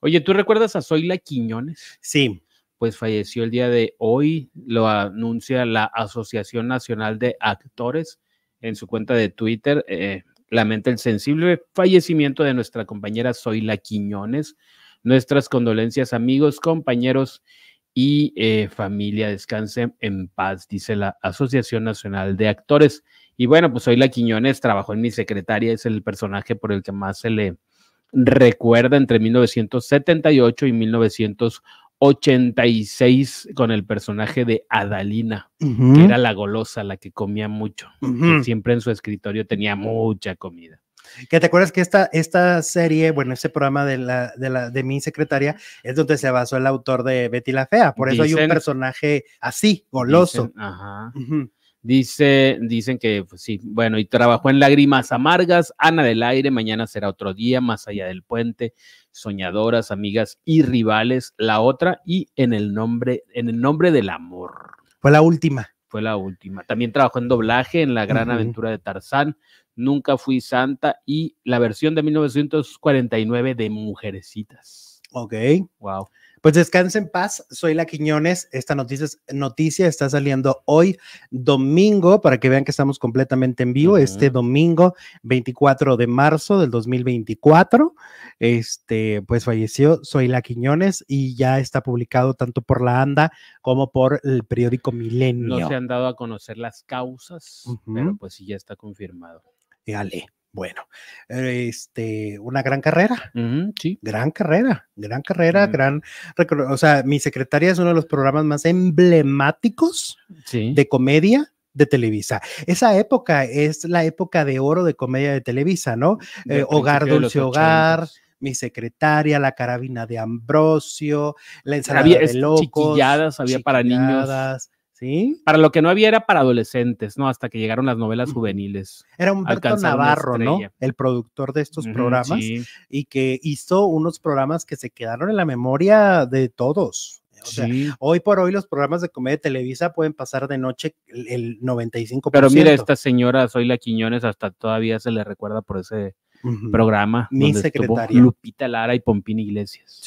Oye, ¿tú recuerdas a Zoila Quiñones? Sí. Pues falleció el día de hoy, lo anuncia la Asociación Nacional de Actores en su cuenta de Twitter. Eh, lamenta el sensible fallecimiento de nuestra compañera Zoila Quiñones. Nuestras condolencias, amigos, compañeros y eh, familia. Descanse en paz, dice la Asociación Nacional de Actores. Y bueno, pues Zoila Quiñones trabajó en mi secretaria, es el personaje por el que más se le recuerda entre 1978 y 1986 con el personaje de Adalina, que era la golosa, la que comía mucho. siempre en su escritorio tenía mucha comida. Que te acuerdas que esta, esta serie, bueno, ese programa de, la, de, la, de mi secretaria es donde se basó el autor de Betty la Fea. Por eso hay un personaje así, goloso. Dicen, Dice, dicen que pues, sí, bueno, y trabajó en Lágrimas Amargas, Ana del Aire, Mañana será otro día, Más allá del puente, Soñadoras, Amigas y Rivales, la otra, y en el nombre, en el nombre del amor. Fue la última fue la última. También trabajó en doblaje en La Gran Aventura de Tarzán, Nunca Fui Santa y la versión de 1949 de Mujercitas. Ok. Wow. Pues descansen en paz. Soy La Quiñones. Esta noticia, noticia está saliendo hoy, domingo, para que vean que estamos completamente en vivo. Este domingo, 24 de marzo del 2024. Este, pues falleció Soy La Quiñones y ya está publicado tanto por la ANDA como por el periódico Milenio. No se han dado a conocer las causas, pero pues sí ya está confirmado. Dale. Bueno, este, una gran carrera, sí. gran carrera, gran carrera, gran, o sea, mi secretaria es uno de los programas más emblemáticos de comedia de Televisa. Esa época es la época de oro de comedia de Televisa, ¿no? Eh, hogar, dulce hogar mi secretaria, la carabina de Ambrosio, la ensalada de locos. había para niños. Para lo que no había era para adolescentes, ¿no? Hasta que llegaron las novelas juveniles. Era Humberto Navarro, ¿no? El productor de estos programas y que hizo unos programas que se quedaron en la memoria de todos. O sea, hoy por hoy los programas de comedia de Televisa pueden pasar de noche el 95%. Pero mira, esta señora la Quiñones hasta todavía se le recuerda por ese programa. Mi donde secretaria. Lupita Lara y Pompín Iglesias. Sí.